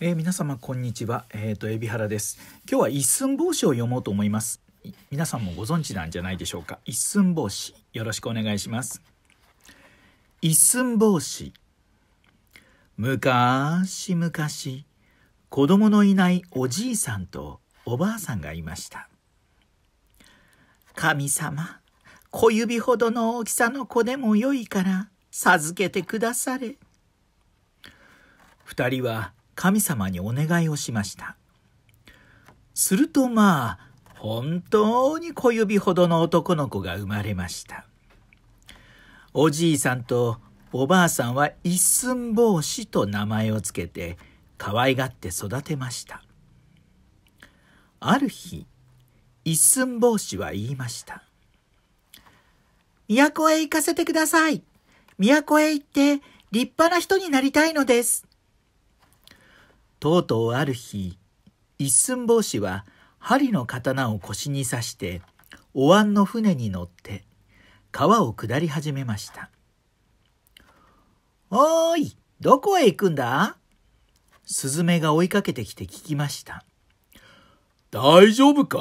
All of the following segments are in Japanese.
えー、皆様こんにちは、えーと、海老原です今日は一寸法師を読もうと思います皆さんもご存知なんじゃないでしょうか一寸法師よろしくお願いします一寸法師昔か子供のいないおじいさんとおばあさんがいました神様小指ほどの大きさの子でもよいから授けてくだされ二人は神様にお願いをしました。するとまあ、本当に小指ほどの男の子が生まれました。おじいさんとおばあさんは一寸法師と名前をつけて可愛がって育てました。ある日、一寸法師は言いました。都へ行かせてください。都へ行って立派な人になりたいのです。とうとうある日一寸法師は針の刀を腰に刺してお椀の船に乗って川を下り始めました「おーいどこへ行くんだ?」スズメが追いかけてきて聞きました「大丈夫か?」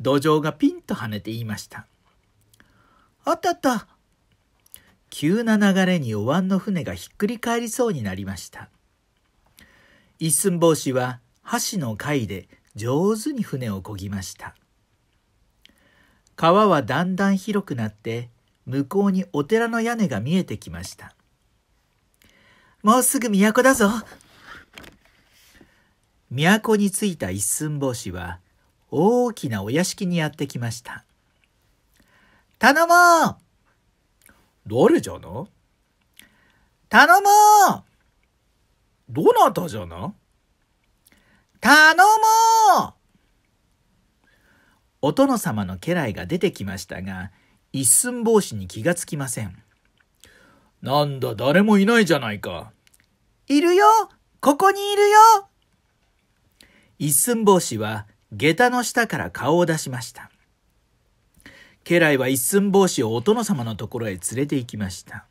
土壌がピンと跳ねて言いました「あったった急な流れにお椀の船がひっくり返りそうになりました。一寸法師は箸の貝で上手に船をこぎました川はだんだん広くなって向こうにお寺の屋根が見えてきましたもうすぐ都だぞ都に着いた一寸法師は大きなお屋敷にやってきました頼もう誰じゃの頼もうどなたじゃな頼もうお殿様の家来が出てきましたが、一寸法師に気がつきません。なんだ、誰もいないじゃないか。いるよここにいるよ一寸法師は下駄の下から顔を出しました。家来は一寸法師をお殿様のところへ連れて行きました。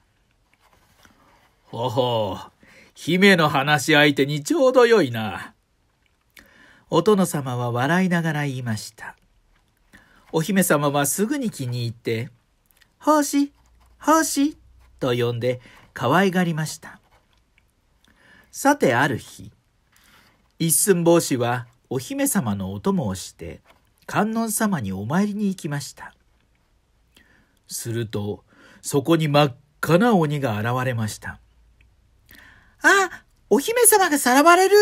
ほほう、姫の話し相手にちょうどよいな。お殿様は笑いながら言いました。お姫様はすぐに気に入って、奉仕、奉仕と呼んで可愛がりました。さてある日、一寸法師はお姫様のお供をして、観音様にお参りに行きました。すると、そこに真っ赤な鬼が現れました。あお姫様がさらわれる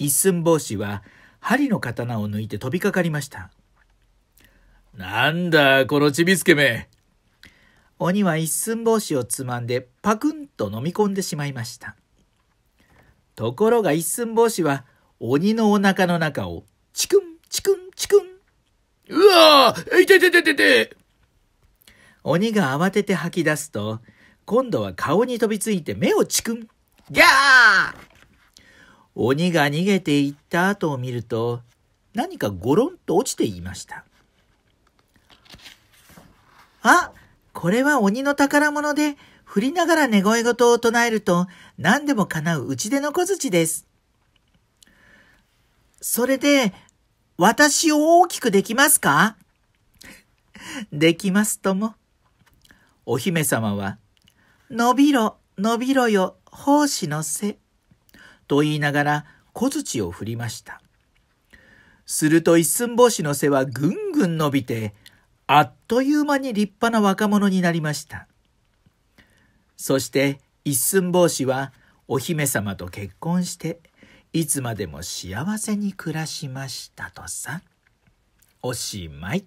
一寸法師は針の刀を抜いて飛びかかりました。なんだ、このちびすけめ。鬼は一寸法師をつまんでパクンと飲み込んでしまいました。ところが一寸法師は鬼のお腹の中をチクンチクンチクン。うわあいててててて鬼が慌てて吐き出すと、今度は顔に飛びついて目をチクン。ギャー鬼が逃げていった後を見ると、何かゴロンと落ちていました。あこれは鬼の宝物で、振りながら寝声事を唱えると、何でも叶う打ち出の小槌です。それで、私を大きくできますか できますとも。お姫様は伸びろ、伸びろよ、奉仕のせ。と言いながら小槌を振りました。すると一寸法師の背はぐんぐん伸びて、あっという間に立派な若者になりました。そして一寸法師はお姫様と結婚して、いつまでも幸せに暮らしましたとさ。おしまい。